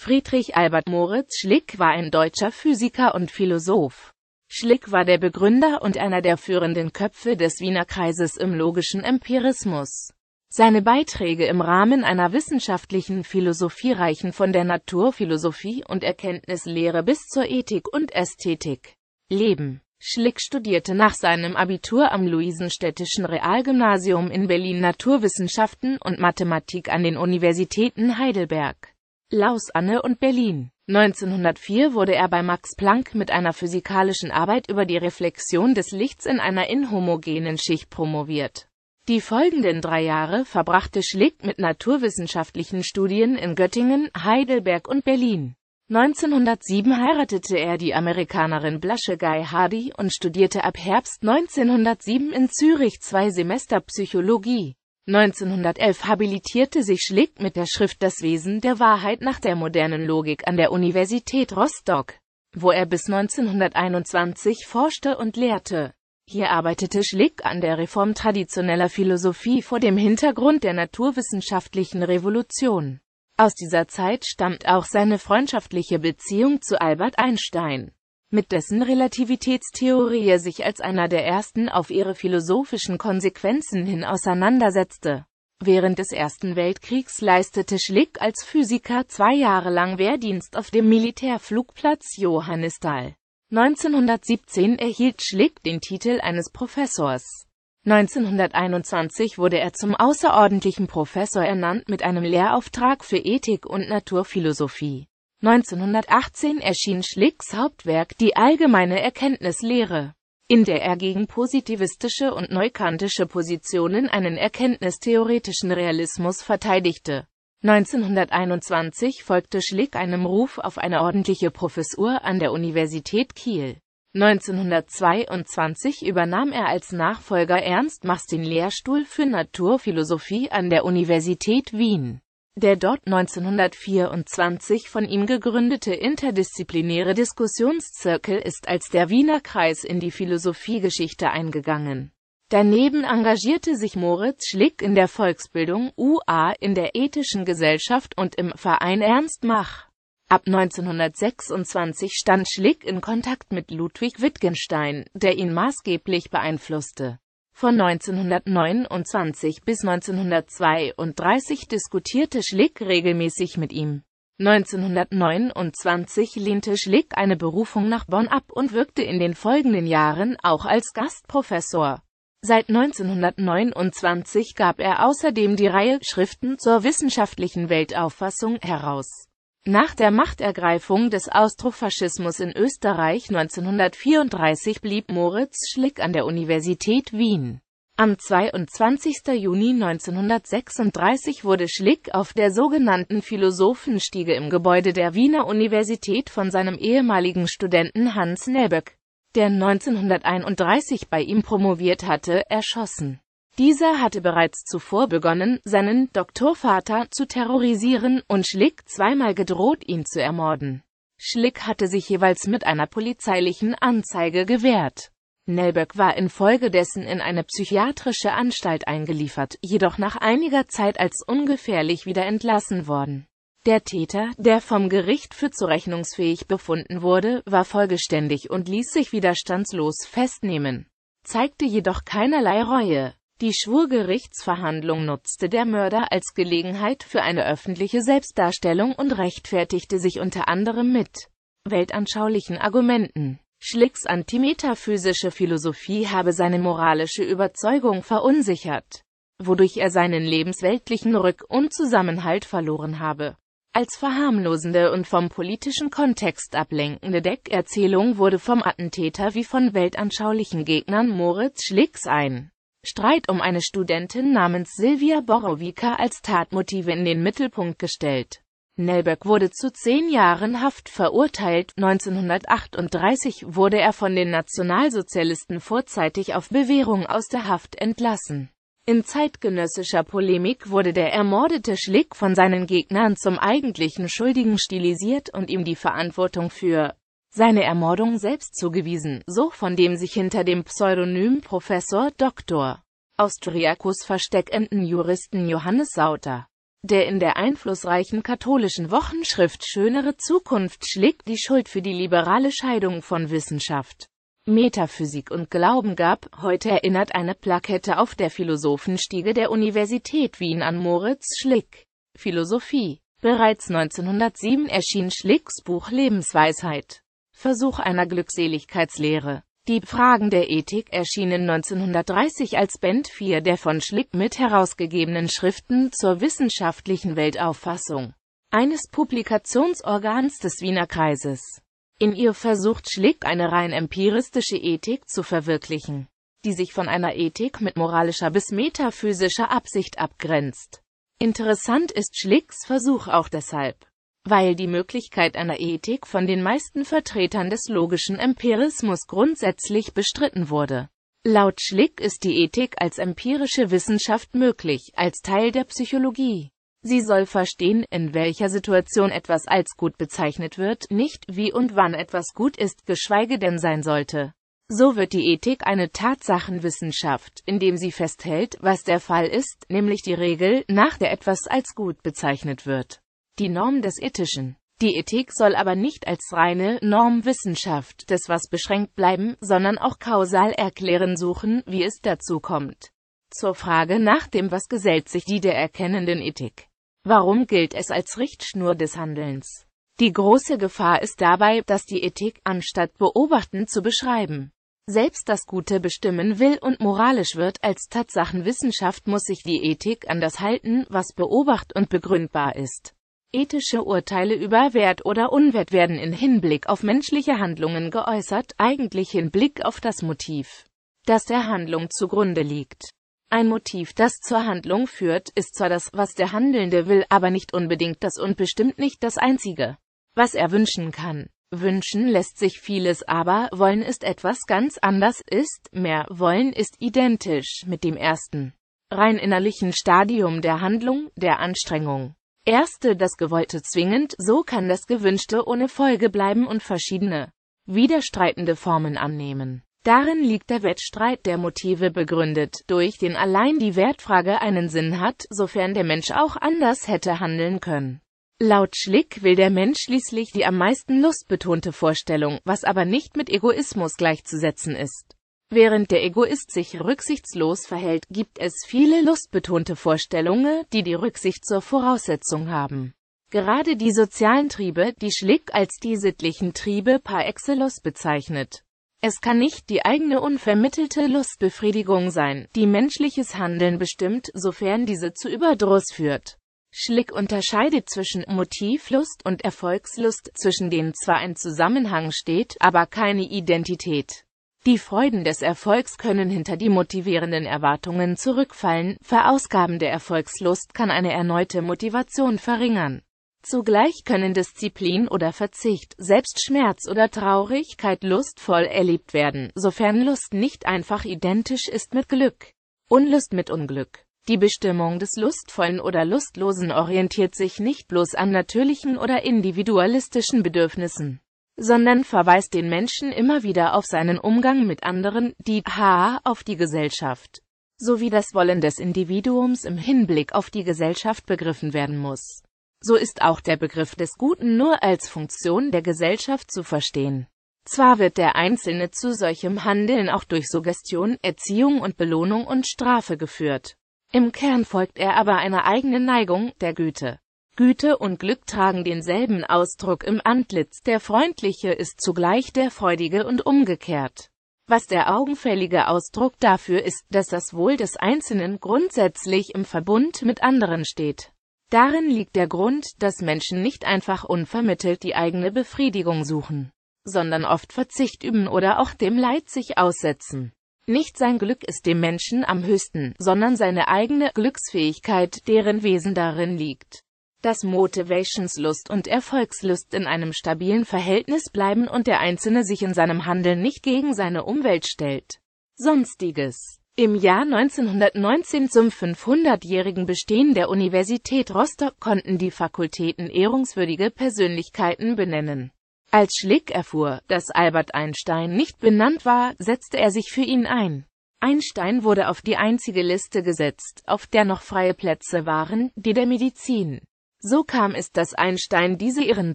Friedrich Albert Moritz Schlick war ein deutscher Physiker und Philosoph. Schlick war der Begründer und einer der führenden Köpfe des Wiener Kreises im logischen Empirismus. Seine Beiträge im Rahmen einer wissenschaftlichen Philosophie reichen von der Naturphilosophie und Erkenntnislehre bis zur Ethik und Ästhetik. Leben Schlick studierte nach seinem Abitur am Luisenstädtischen Realgymnasium in Berlin Naturwissenschaften und Mathematik an den Universitäten Heidelberg, Lausanne und Berlin. 1904 wurde er bei Max Planck mit einer physikalischen Arbeit über die Reflexion des Lichts in einer inhomogenen Schicht promoviert. Die folgenden drei Jahre verbrachte Schlick mit naturwissenschaftlichen Studien in Göttingen, Heidelberg und Berlin. 1907 heiratete er die Amerikanerin Blasche Guy Hardy und studierte ab Herbst 1907 in Zürich zwei Semester Psychologie. 1911 habilitierte sich Schlick mit der Schrift Das Wesen der Wahrheit nach der modernen Logik an der Universität Rostock, wo er bis 1921 forschte und lehrte. Hier arbeitete Schlick an der Reform traditioneller Philosophie vor dem Hintergrund der naturwissenschaftlichen Revolution. Aus dieser Zeit stammt auch seine freundschaftliche Beziehung zu Albert Einstein mit dessen Relativitätstheorie er sich als einer der ersten auf ihre philosophischen Konsequenzen hin auseinandersetzte. Während des Ersten Weltkriegs leistete Schlick als Physiker zwei Jahre lang Wehrdienst auf dem Militärflugplatz Johannisthal. 1917 erhielt Schlick den Titel eines Professors. 1921 wurde er zum außerordentlichen Professor ernannt mit einem Lehrauftrag für Ethik und Naturphilosophie. 1918 erschien Schlicks Hauptwerk Die allgemeine Erkenntnislehre, in der er gegen positivistische und neukantische Positionen einen erkenntnistheoretischen Realismus verteidigte. 1921 folgte Schlick einem Ruf auf eine ordentliche Professur an der Universität Kiel. 1922 übernahm er als Nachfolger Ernst Machs den Lehrstuhl für Naturphilosophie an der Universität Wien. Der dort 1924 von ihm gegründete interdisziplinäre Diskussionszirkel ist als der Wiener Kreis in die Philosophiegeschichte eingegangen. Daneben engagierte sich Moritz Schlick in der Volksbildung UA, in der Ethischen Gesellschaft und im Verein Ernst Mach. Ab 1926 stand Schlick in Kontakt mit Ludwig Wittgenstein, der ihn maßgeblich beeinflusste von 1929 bis 1932 diskutierte Schlick regelmäßig mit ihm. 1929 lehnte Schlick eine Berufung nach Bonn ab und wirkte in den folgenden Jahren auch als Gastprofessor. Seit 1929 gab er außerdem die Reihe Schriften zur wissenschaftlichen Weltauffassung heraus. Nach der Machtergreifung des Austrofaschismus in Österreich 1934 blieb Moritz Schlick an der Universität Wien. Am 22. Juni 1936 wurde Schlick auf der sogenannten Philosophenstiege im Gebäude der Wiener Universität von seinem ehemaligen Studenten Hans Nelböck, der 1931 bei ihm promoviert hatte, erschossen dieser hatte bereits zuvor begonnen, seinen Doktorvater zu terrorisieren und Schlick zweimal gedroht, ihn zu ermorden. Schlick hatte sich jeweils mit einer polizeilichen Anzeige gewehrt. Nelböck war infolgedessen in eine psychiatrische Anstalt eingeliefert, jedoch nach einiger Zeit als ungefährlich wieder entlassen worden. Der Täter, der vom Gericht für zurechnungsfähig befunden wurde, war vollgeständig und ließ sich widerstandslos festnehmen, zeigte jedoch keinerlei Reue. Die Schwurgerichtsverhandlung nutzte der Mörder als Gelegenheit für eine öffentliche Selbstdarstellung und rechtfertigte sich unter anderem mit weltanschaulichen Argumenten. Schlicks antimetaphysische Philosophie habe seine moralische Überzeugung verunsichert, wodurch er seinen lebensweltlichen Rück- und Zusammenhalt verloren habe. Als verharmlosende und vom politischen Kontext ablenkende Deckerzählung wurde vom Attentäter wie von weltanschaulichen Gegnern Moritz Schlicks ein Streit um eine Studentin namens Silvia Borowika als Tatmotive in den Mittelpunkt gestellt. Nelberg wurde zu zehn Jahren Haft verurteilt, 1938 wurde er von den Nationalsozialisten vorzeitig auf Bewährung aus der Haft entlassen. In zeitgenössischer Polemik wurde der ermordete Schlick von seinen Gegnern zum eigentlichen Schuldigen stilisiert und ihm die Verantwortung für seine Ermordung selbst zugewiesen, so von dem sich hinter dem Pseudonym Professor Dr. Austriacus versteckenden Juristen Johannes Sauter. Der in der einflussreichen katholischen Wochenschrift Schönere Zukunft schlägt die Schuld für die liberale Scheidung von Wissenschaft, Metaphysik und Glauben gab, heute erinnert eine Plakette auf der Philosophenstiege der Universität Wien an Moritz Schlick. Philosophie. Bereits 1907 erschien Schlicks Buch Lebensweisheit. Versuch einer Glückseligkeitslehre. Die Fragen der Ethik erschienen 1930 als Band 4 der von Schlick mit herausgegebenen Schriften zur wissenschaftlichen Weltauffassung eines Publikationsorgans des Wiener Kreises. In ihr versucht Schlick eine rein empiristische Ethik zu verwirklichen, die sich von einer Ethik mit moralischer bis metaphysischer Absicht abgrenzt. Interessant ist Schlicks Versuch auch deshalb, weil die Möglichkeit einer Ethik von den meisten Vertretern des logischen Empirismus grundsätzlich bestritten wurde. Laut Schlick ist die Ethik als empirische Wissenschaft möglich, als Teil der Psychologie. Sie soll verstehen, in welcher Situation etwas als gut bezeichnet wird, nicht wie und wann etwas gut ist, geschweige denn sein sollte. So wird die Ethik eine Tatsachenwissenschaft, indem sie festhält, was der Fall ist, nämlich die Regel, nach der etwas als gut bezeichnet wird die Norm des Ethischen. Die Ethik soll aber nicht als reine Normwissenschaft des Was beschränkt bleiben, sondern auch kausal erklären suchen, wie es dazu kommt. Zur Frage nach dem Was gesellt sich die der erkennenden Ethik. Warum gilt es als Richtschnur des Handelns? Die große Gefahr ist dabei, dass die Ethik, anstatt beobachten zu beschreiben, selbst das Gute bestimmen will und moralisch wird als Tatsachenwissenschaft muss sich die Ethik an das halten, was beobacht und begründbar ist. Ethische Urteile über Wert oder Unwert werden in Hinblick auf menschliche Handlungen geäußert, eigentlich in Blick auf das Motiv, das der Handlung zugrunde liegt. Ein Motiv, das zur Handlung führt, ist zwar das, was der Handelnde will, aber nicht unbedingt das und bestimmt nicht das Einzige, was er wünschen kann. Wünschen lässt sich vieles, aber wollen ist etwas ganz anders, ist mehr wollen ist identisch mit dem ersten, rein innerlichen Stadium der Handlung, der Anstrengung. Erste das Gewollte zwingend, so kann das Gewünschte ohne Folge bleiben und verschiedene, widerstreitende Formen annehmen. Darin liegt der Wettstreit der Motive begründet, durch den allein die Wertfrage einen Sinn hat, sofern der Mensch auch anders hätte handeln können. Laut Schlick will der Mensch schließlich die am meisten lustbetonte Vorstellung, was aber nicht mit Egoismus gleichzusetzen ist. Während der Egoist sich rücksichtslos verhält, gibt es viele lustbetonte Vorstellungen, die die Rücksicht zur Voraussetzung haben. Gerade die sozialen Triebe, die Schlick als die sittlichen Triebe par excellence bezeichnet. Es kann nicht die eigene unvermittelte Lustbefriedigung sein, die menschliches Handeln bestimmt, sofern diese zu Überdruss führt. Schlick unterscheidet zwischen Motivlust und Erfolgslust, zwischen denen zwar ein Zusammenhang steht, aber keine Identität. Die Freuden des Erfolgs können hinter die motivierenden Erwartungen zurückfallen, Verausgaben der Erfolgslust kann eine erneute Motivation verringern. Zugleich können Disziplin oder Verzicht, selbst Schmerz oder Traurigkeit lustvoll erlebt werden, sofern Lust nicht einfach identisch ist mit Glück. Unlust mit Unglück. Die Bestimmung des Lustvollen oder Lustlosen orientiert sich nicht bloß an natürlichen oder individualistischen Bedürfnissen sondern verweist den Menschen immer wieder auf seinen Umgang mit anderen, die H auf die Gesellschaft sowie das Wollen des Individuums im Hinblick auf die Gesellschaft begriffen werden muss. So ist auch der Begriff des Guten nur als Funktion der Gesellschaft zu verstehen. Zwar wird der Einzelne zu solchem Handeln auch durch Suggestion, Erziehung und Belohnung und Strafe geführt. Im Kern folgt er aber einer eigenen Neigung der Güte. Güte und Glück tragen denselben Ausdruck im Antlitz, der freundliche ist zugleich der freudige und umgekehrt. Was der augenfällige Ausdruck dafür ist, dass das Wohl des Einzelnen grundsätzlich im Verbund mit anderen steht. Darin liegt der Grund, dass Menschen nicht einfach unvermittelt die eigene Befriedigung suchen, sondern oft Verzicht üben oder auch dem Leid sich aussetzen. Nicht sein Glück ist dem Menschen am höchsten, sondern seine eigene Glücksfähigkeit, deren Wesen darin liegt dass Motivationslust und Erfolgslust in einem stabilen Verhältnis bleiben und der Einzelne sich in seinem Handeln nicht gegen seine Umwelt stellt. Sonstiges im Jahr 1919 zum 500-jährigen Bestehen der Universität Rostock konnten die Fakultäten ehrungswürdige Persönlichkeiten benennen. Als Schlick erfuhr, dass Albert Einstein nicht benannt war, setzte er sich für ihn ein. Einstein wurde auf die einzige Liste gesetzt, auf der noch freie Plätze waren, die der Medizin. So kam es, dass Einstein diese ihren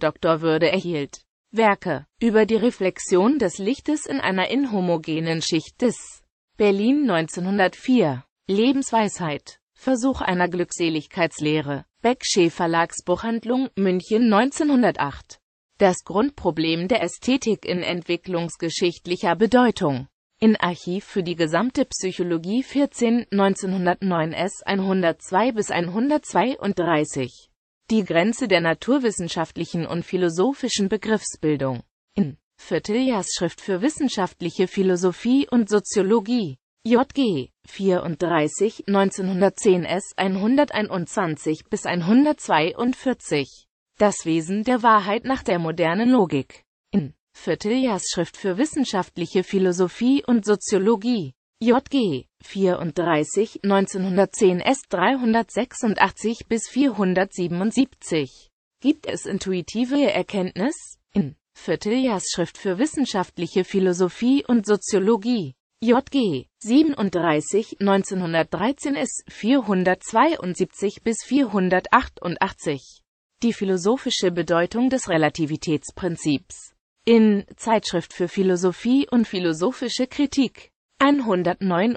Doktorwürde erhielt. Werke über die Reflexion des Lichtes in einer inhomogenen Schicht des Berlin 1904 Lebensweisheit Versuch einer Glückseligkeitslehre Beck-Schee Verlagsbuchhandlung München 1908 Das Grundproblem der Ästhetik in entwicklungsgeschichtlicher Bedeutung in Archiv für die gesamte Psychologie 14 1909 S 102 bis 132 die Grenze der naturwissenschaftlichen und philosophischen Begriffsbildung. In Schrift für wissenschaftliche Philosophie und Soziologie. JG 34 1910 S 121 bis 142 Das Wesen der Wahrheit nach der modernen Logik in Schrift für wissenschaftliche Philosophie und Soziologie JG 34 1910 S 386 bis 477 gibt es intuitive Erkenntnis in Vierteljahrsschrift für wissenschaftliche Philosophie und Soziologie JG 37 1913 S 472 bis 488 Die philosophische Bedeutung des Relativitätsprinzips in Zeitschrift für Philosophie und philosophische Kritik 159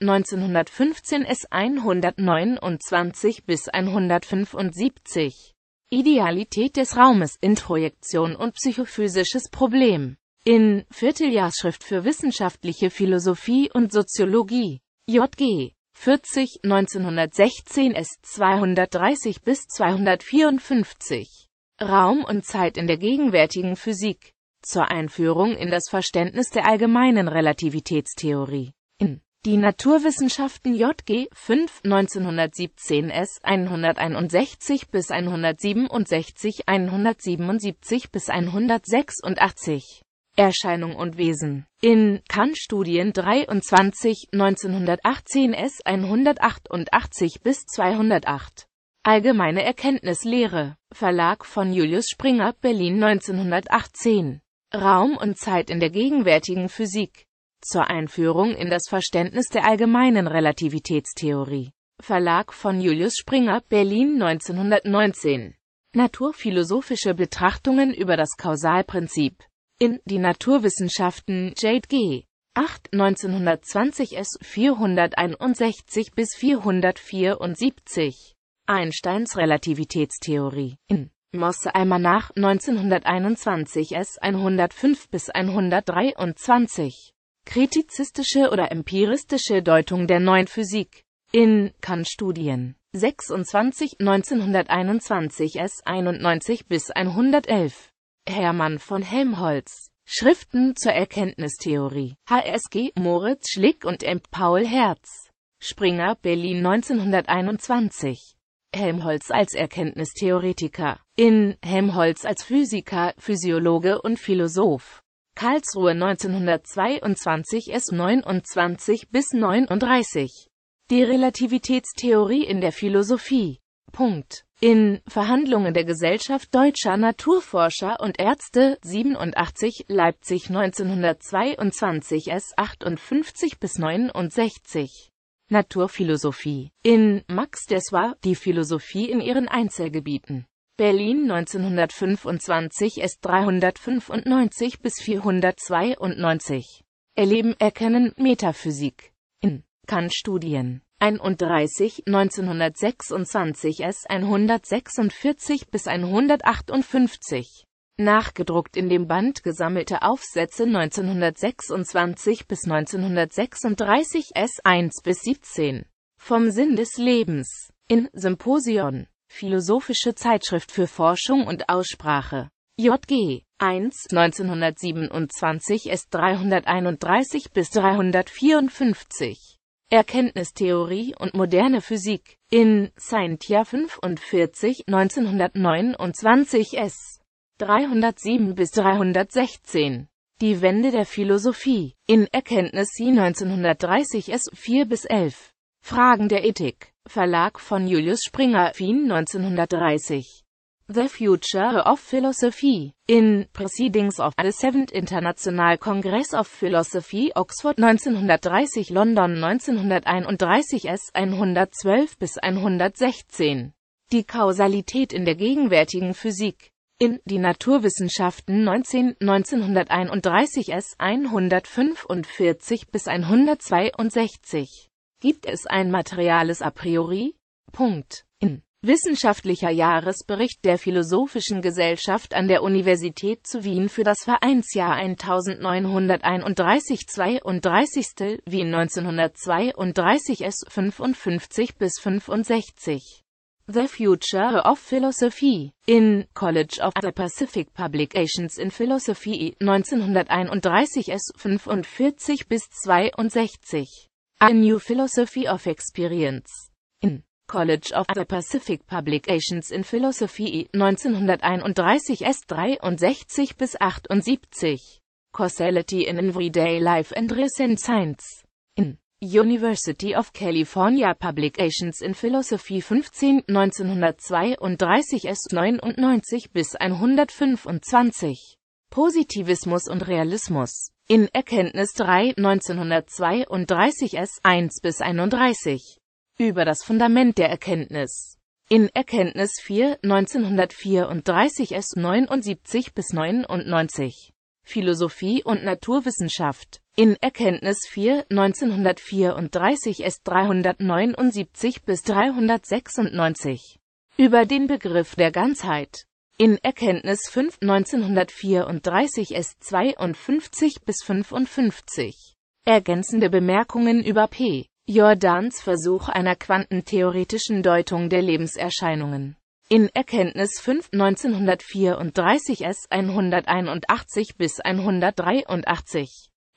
1915 S 129 bis 175 Idealität des Raumes Introjektion und psychophysisches Problem. In Vierteljahrsschrift für wissenschaftliche Philosophie und Soziologie. JG 40 1916 S 230 bis 254 Raum und Zeit in der gegenwärtigen Physik zur Einführung in das Verständnis der allgemeinen Relativitätstheorie. In Die Naturwissenschaften JG 5 1917 S 161 bis 167 177 bis 186 Erscheinung und Wesen. In Kant-Studien 23 1918 S 188 bis 208 Allgemeine Erkenntnislehre, Verlag von Julius Springer, Berlin 1918. Raum und Zeit in der gegenwärtigen Physik. Zur Einführung in das Verständnis der allgemeinen Relativitätstheorie. Verlag von Julius Springer, Berlin 1919. Naturphilosophische Betrachtungen über das Kausalprinzip. In Die Naturwissenschaften, Jade G. 8, 1920 S. 461 bis 474. Einsteins Relativitätstheorie. In Mosse Eimer nach 1921 S. 105 bis 123. Kritizistische oder empiristische Deutung der neuen Physik. In Kant Studien 26 1921 S. 91 bis 111. Hermann von Helmholtz. Schriften zur Erkenntnistheorie. HSG Moritz Schlick und M. Paul Herz. Springer, Berlin 1921. Helmholtz als Erkenntnistheoretiker, in Helmholtz als Physiker, Physiologe und Philosoph. Karlsruhe 1922 S. 29 bis 39. Die Relativitätstheorie in der Philosophie. Punkt. In Verhandlungen der Gesellschaft deutscher Naturforscher und Ärzte 87 Leipzig 1922 S 58 bis 69 Naturphilosophie. In Max Dessoir, die Philosophie in ihren Einzelgebieten. Berlin 1925 S 395 bis 492. Erleben, Erkennen, Metaphysik. In Kant Studien. 31, 1926 S 146 bis 158 nachgedruckt in dem Band Gesammelte Aufsätze 1926 bis 1936 S1 bis 17 vom Sinn des Lebens in Symposion Philosophische Zeitschrift für Forschung und Aussprache JG 1 1927 S 331 bis 354 Erkenntnistheorie und moderne Physik in Scientia 45 1929 S. 307 bis 316. Die Wende der Philosophie. In Erkenntnis Sie 1930 S. 4 bis 11. Fragen der Ethik. Verlag von Julius Springer, Wien 1930. The Future of Philosophy. In Proceedings of the Seventh International Congress of Philosophy Oxford 1930 London 1931 S. 112 bis 116. Die Kausalität in der gegenwärtigen Physik in die Naturwissenschaften 19, 1931 S. 145 bis 162 gibt es ein materiales a priori? Punkt. In Wissenschaftlicher Jahresbericht der Philosophischen Gesellschaft an der Universität zu Wien für das Vereinsjahr 1931 32. Wien 1932 S. 55 bis 65 The Future of Philosophy in College of the Pacific Publications in Philosophy 1931 S. 45 bis 62. A New Philosophy of Experience in College of the Pacific Publications in Philosophy 1931 S. 63 bis 78. Causality in Everyday Life and Recent Science in University of California Publications in Philosophy 15, 1932 S. 99 bis 125. Positivismus und Realismus. In Erkenntnis 3, 1932 S. 1 bis 31. Über das Fundament der Erkenntnis. In Erkenntnis 4, 1934 S. 79 bis 99. Philosophie und Naturwissenschaft. In Erkenntnis 4, 1934 S. 379 bis 396 über den Begriff der Ganzheit. In Erkenntnis 5, 1934 S. 52 bis 55 ergänzende Bemerkungen über P. Jordans Versuch einer quantentheoretischen Deutung der Lebenserscheinungen. In Erkenntnis 5 1934 S 181 bis 183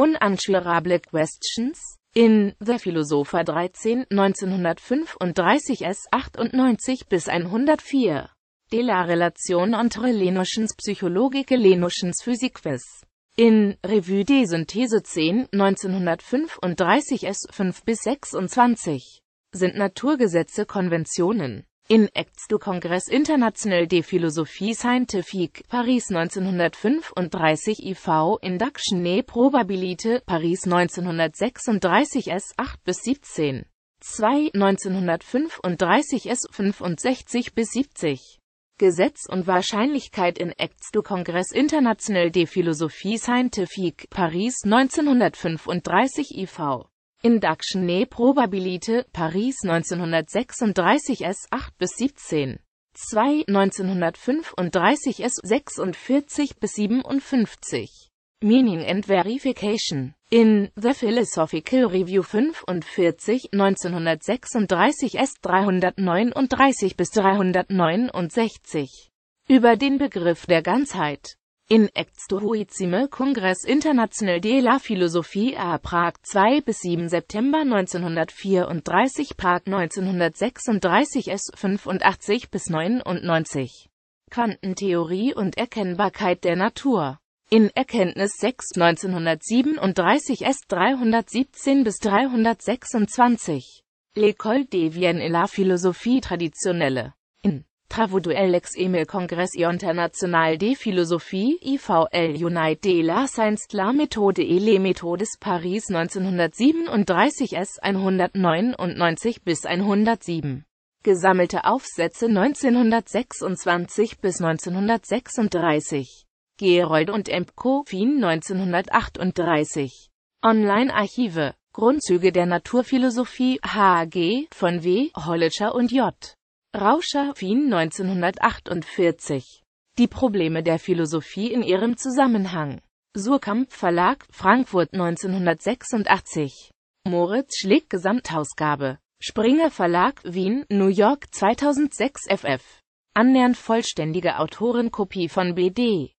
Unanswerable Questions in The Philosopher 13, 1935 S. 98 bis 104. De la relation entre Lenuschens Psychologique Lenuschens Physikwiss. In Revue des Synthese 10, 1935 S. 5 bis 26 sind Naturgesetze Konventionen. In Acts du Congrès International de Philosophie Scientifique, Paris 1935 IV, Induction et Probabilité, Paris 1936 S 8 bis 17. 2, 1935 S 65 bis 70. Gesetz und Wahrscheinlichkeit in Acts du Congrès International de Philosophie Scientifique, Paris 1935 IV. Induction et ne Probabilite, Paris 1936 S. 8 bis 17. 2, 1935 S. 46 bis 57. Meaning and Verification. In The Philosophical Review 45, 1936 S. 339 bis 369. Über den Begriff der Ganzheit. In Extuhuizime Congress International de la Philosophie a Prag 2 bis 7 September 1934 Prag 1936 S 85 bis 99 Quantentheorie und Erkennbarkeit der Natur in Erkenntnis 6 1937 S 317 bis 326 L'école des Viennes et la philosophie traditionnelle in Traduel Lex Emil Congressi International de Philosophie, IVL Unite de la Science la Methode et les Méthodes Paris 1937 S. 199 bis 107 Gesammelte Aufsätze 1926 bis 1936 Gerold und Empko, Fien 1938 Online-Archive Grundzüge der Naturphilosophie, H.G., von W. Hollitscher und J. Rauscher, Fien 1948. Die Probleme der Philosophie in ihrem Zusammenhang. Surkamp Verlag, Frankfurt 1986. Moritz Schlick Gesamtausgabe. Springer Verlag, Wien, New York 2006 ff. Annähernd vollständige Autorenkopie von BD.